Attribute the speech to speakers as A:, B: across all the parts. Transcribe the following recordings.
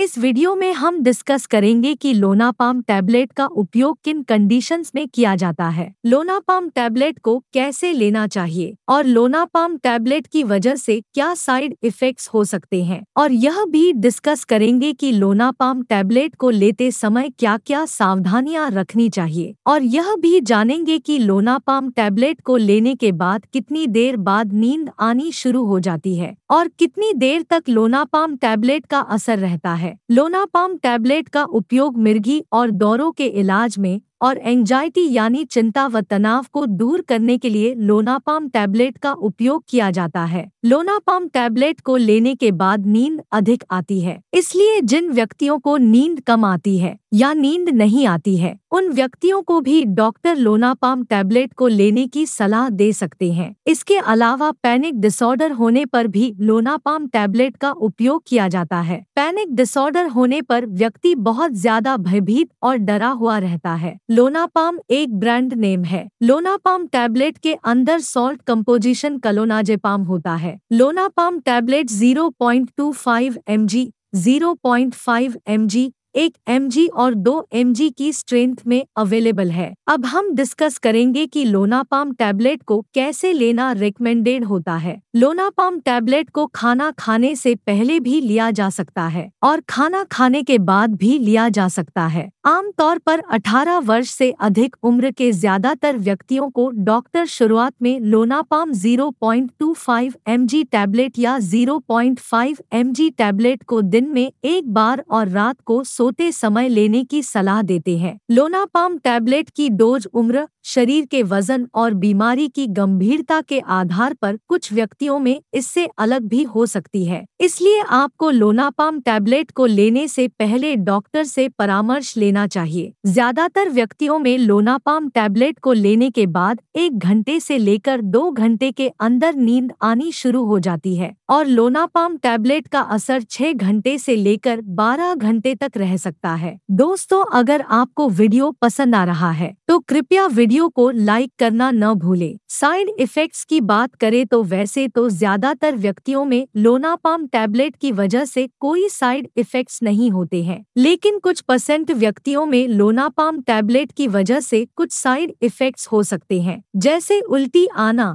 A: इस वीडियो में हम डिस्कस करेंगे कि लोनापाम टैबलेट का उपयोग किन कंडीशंस में किया जाता है लोनापाम टैबलेट को कैसे लेना चाहिए और लोनापाम टैबलेट की वजह से क्या साइड इफेक्ट्स हो सकते हैं और यह भी डिस्कस करेंगे कि लोनापाम टैबलेट को लेते समय क्या क्या सावधानियां रखनी चाहिए और यह भी जानेंगे कि लोनापाम टैबलेट को लेने के बाद कितनी देर बाद नींद आनी शुरू हो जाती है और कितनी देर तक लोनापाम टैबलेट का असर रहता है है लोनापाम टैबलेट का उपयोग मिर्गी और दौरों के इलाज में और एंजाइटी यानी चिंता व तनाव को दूर करने के लिए लोनापाम टैबलेट का उपयोग किया जाता है लोनापाम टैबलेट को लेने के बाद नींद अधिक आती है इसलिए जिन व्यक्तियों को नींद कम आती है या नींद नहीं आती है उन व्यक्तियों को भी डॉक्टर लोनापाम टैबलेट को लेने की सलाह दे सकते हैं इसके अलावा पैनिक डिसऑर्डर होने पर भी लोनापाम टैबलेट का उपयोग किया जाता है पैनिक डिसऑर्डर होने पर व्यक्ति बहुत ज्यादा भयभीत और डरा हुआ रहता है लोनापाम एक ब्रांड नेम है लोनापाम टैबलेट के अंदर सॉल्ट कंपोजिशन कलोनाजेपाम होता है Lonapam tablet 0.25 five M G एक एम और दो एम की स्ट्रेंथ में अवेलेबल है अब हम डिस्कस करेंगे कि लोनापाम टैबलेट को कैसे लेना रिकमेंडेड होता है लोनापाम टैबलेट को खाना खाने से पहले भी लिया जा सकता है और खाना खाने के बाद भी लिया जा सकता है आमतौर पर 18 वर्ष से अधिक उम्र के ज्यादातर व्यक्तियों को डॉक्टर शुरुआत में लोनापाम 0.25 पॉइंट टैबलेट या 0.5 पॉइंट टैबलेट को दिन में एक बार और रात को सोते समय लेने की सलाह देते हैं लोनापाम टैबलेट की डोज उम्र शरीर के वजन और बीमारी की गंभीरता के आधार पर कुछ व्यक्तियों में इससे अलग भी हो सकती है इसलिए आपको लोनापाम टैबलेट को लेने से पहले डॉक्टर से परामर्श लेना लेना चाहिए ज्यादातर व्यक्तियों में लोनापाम टैबलेट को लेने के बाद एक घंटे से लेकर दो घंटे के अंदर नींद आनी शुरू हो जाती है और लोनापाम टैबलेट का असर छह घंटे से लेकर बारह घंटे तक रह सकता है दोस्तों अगर आपको वीडियो पसंद आ रहा है तो कृपया वीडियो को लाइक करना न भूले साइड इफेक्ट्स की बात करें तो वैसे तो ज्यादातर व्यक्तियों में लोनापाम टैबलेट की वजह से कोई साइड इफेक्ट्स नहीं होते हैं लेकिन कुछ परसेंट व्यक्ति व्यक्तियों में लोनापाम टैबलेट की वजह से कुछ साइड इफेक्ट्स हो सकते हैं जैसे उल्टी आना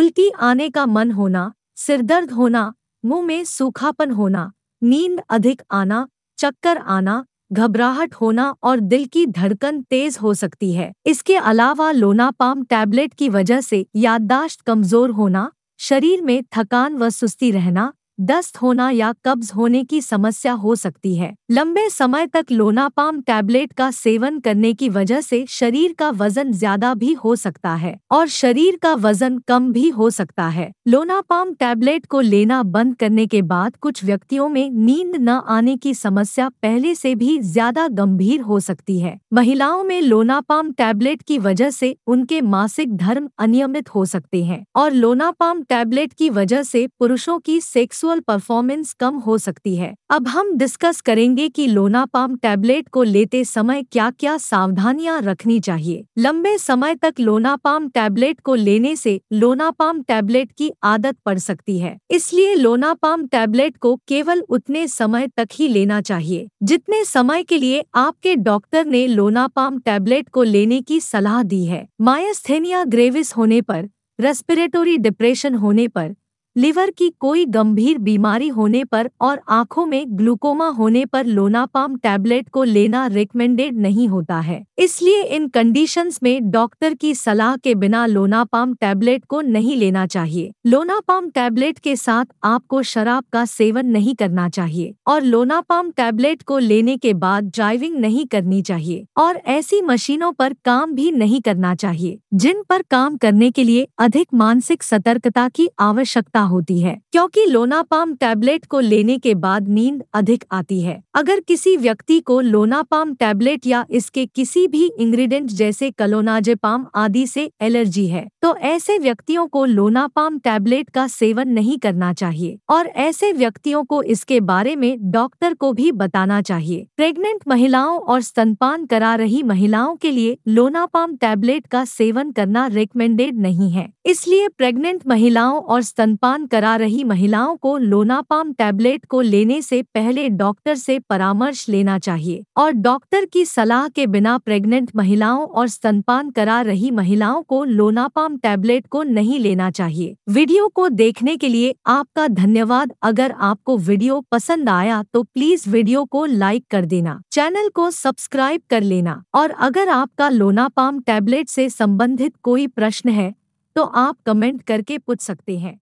A: उल्टी आने का मन होना सिरदर्द होना मुंह में सूखापन होना नींद अधिक आना चक्कर आना घबराहट होना और दिल की धड़कन तेज हो सकती है इसके अलावा लोनापाम टैबलेट की वजह से याददाश्त कमजोर होना शरीर में थकान व सुस्ती रहना दस्त होना या कब्ज होने की समस्या हो सकती है लंबे समय तक लोनापाम टैबलेट का सेवन करने की वजह से शरीर का वजन ज्यादा भी हो सकता है और शरीर का वजन कम भी हो सकता है लोनापाम टैबलेट को लेना बंद करने के बाद कुछ व्यक्तियों में नींद न आने की समस्या पहले से भी ज्यादा गंभीर हो सकती है महिलाओं में लोनापाम टैबलेट की वजह से उनके मासिक धर्म अनियमित हो सकते हैं और लोनापाम टैबलेट की वजह से पुरुषों की सेक्सुअल कैजुअल परफॉर्मेंस कम हो सकती है अब हम डिस्कस करेंगे कि लोनापाम टैबलेट को लेते समय क्या क्या सावधानियां रखनी चाहिए लंबे समय तक लोनापाम टैबलेट को लेने से लोनापाम टैबलेट की आदत पड़ सकती है इसलिए लोनापाम टैबलेट को केवल उतने समय तक ही लेना चाहिए जितने समय के लिए आपके डॉक्टर ने लोनापाम टैबलेट को लेने की सलाह दी है मायस्थेनिया ग्रेविस होने पर रेस्पिरेटोरी डिप्रेशन होने पर लिवर की कोई गंभीर बीमारी होने पर और आंखों में ग्लूकोमा होने पर लोनापाम टैबलेट को लेना रिकमेंडेड नहीं होता है इसलिए इन कंडीशंस में डॉक्टर की सलाह के बिना लोनापाम टैबलेट को नहीं लेना चाहिए लोनापाम टैबलेट के साथ आपको शराब का सेवन नहीं करना चाहिए और लोनापाम टैबलेट को लेने के बाद ड्राइविंग नहीं करनी चाहिए और ऐसी मशीनों पर काम भी नहीं करना चाहिए जिन पर काम करने के लिए अधिक मानसिक सतर्कता की आवश्यकता होती है क्योंकि लोनापाम टैबलेट को लेने के बाद नींद अधिक आती है अगर किसी व्यक्ति को लोनापाम टैबलेट या इसके किसी भी इंग्रेडिएंट जैसे कलोनाजेपाम आदि से एलर्जी है तो ऐसे व्यक्तियों को लोनापाम टैबलेट का सेवन नहीं करना चाहिए और ऐसे व्यक्तियों को इसके बारे में डॉक्टर को भी बताना चाहिए प्रेग्नेंट महिलाओं और स्तनपान करा रही महिलाओं के लिए लोनापाम टैबलेट का सेवन करना रिकमेंडेड नहीं है इसलिए प्रेग्नेंट महिलाओं और स्तनपान स्तनपान करा रही महिलाओं को लोनापाम टैबलेट को लेने से पहले डॉक्टर से परामर्श लेना चाहिए और डॉक्टर की सलाह के बिना प्रेग्नेंट महिलाओं और स्तनपान करा रही महिलाओं को लोनापाम टैबलेट को नहीं लेना चाहिए वीडियो को देखने के लिए आपका धन्यवाद अगर आपको वीडियो पसंद आया तो प्लीज वीडियो को लाइक कर देना चैनल को सब्सक्राइब कर लेना और अगर आपका लोनापाम टैबलेट से संबंधित कोई प्रश्न है तो आप कमेंट करके पूछ सकते हैं